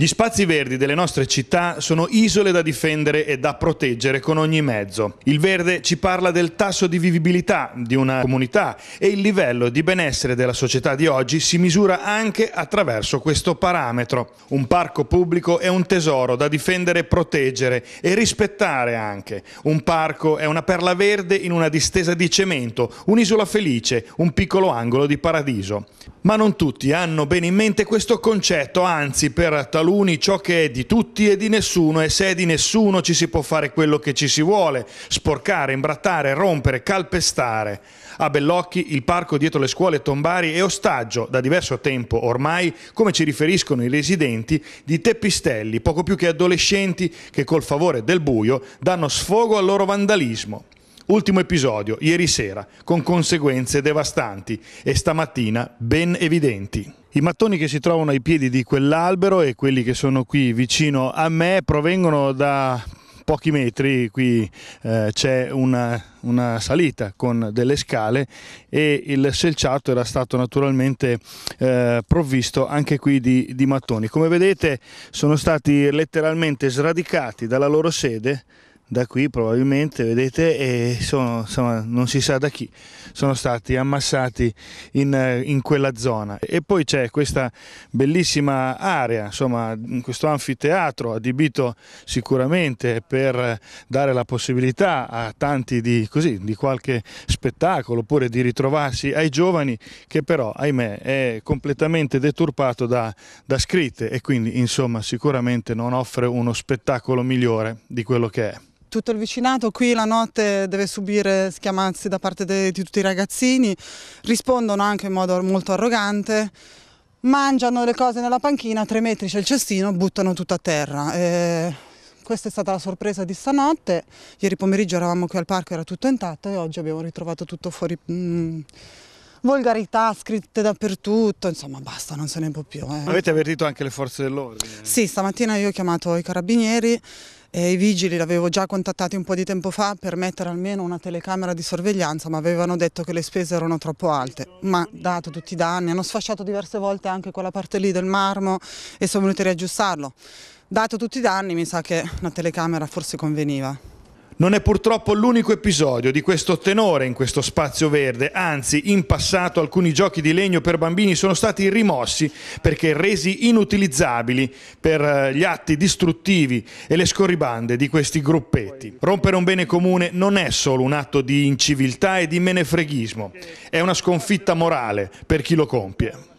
Gli spazi verdi delle nostre città sono isole da difendere e da proteggere con ogni mezzo. Il verde ci parla del tasso di vivibilità di una comunità e il livello di benessere della società di oggi si misura anche attraverso questo parametro. Un parco pubblico è un tesoro da difendere proteggere e rispettare anche. Un parco è una perla verde in una distesa di cemento, un'isola felice, un piccolo angolo di paradiso. Ma non tutti hanno bene in mente questo concetto, anzi per taluni taluni ciò che è di tutti e di nessuno e se è di nessuno ci si può fare quello che ci si vuole, sporcare, imbrattare, rompere, calpestare. A Bellocchi il parco dietro le scuole tombari è ostaggio da diverso tempo ormai, come ci riferiscono i residenti, di teppistelli, poco più che adolescenti che col favore del buio danno sfogo al loro vandalismo. Ultimo episodio, ieri sera, con conseguenze devastanti e stamattina ben evidenti. I mattoni che si trovano ai piedi di quell'albero e quelli che sono qui vicino a me provengono da pochi metri, qui eh, c'è una, una, salita con delle scale e il selciato era stato naturalmente eh, provvisto anche qui di, di mattoni. Come vedete sono stati letteralmente sradicati dalla loro sede da qui probabilmente, vedete, sono, insomma, non si sa da chi, sono stati ammassati in, eh, in quella zona. E poi c'è questa bellissima area, insomma, questo anfiteatro adibito sicuramente per dare la possibilità a tanti di, così, di qualche spettacolo oppure di ritrovarsi ai giovani che però, ahimè, è completamente deturpato da, da scritte e quindi, insomma, sicuramente non offre uno spettacolo migliore di quello che è tutto il vicinato qui la notte deve subire schiamazzi da parte di tutti i ragazzini, rispondono anche in modo molto arrogante, mangiano le cose nella panchina, tre metri c'è il cestino, buttano tutto a terra. E questa è stata la sorpresa di stanotte, ieri pomeriggio eravamo qui al parco, era tutto intatto e oggi abbiamo ritrovato tutto fuori... Mm volgarità scritte dappertutto, insomma basta, non se ne può più. Eh. Avete avvertito anche le forze dell'ordine? Sì, stamattina io ho chiamato i carabinieri eh, I vigili l'avevo già contattati un po' di tempo fa per mettere almeno una telecamera di sorveglianza, ma avevano detto che le spese erano troppo alte. Ma dato tutti i danni, hanno sfasciato diverse volte anche quella parte lì del marmo e sono venuti a riaggiustarlo. Dato tutti i danni mi sa che una telecamera forse conveniva. Non è purtroppo l'unico episodio di questo tenore in questo spazio verde, anzi in passato alcuni giochi di legno per bambini sono stati rimossi perché resi inutilizzabili per eh, gli atti distruttivi e le scorribande di questi gruppetti. Rompere un bene comune non è solo un atto di inciviltà e di menefreghismo, è una sconfitta morale per chi lo compie.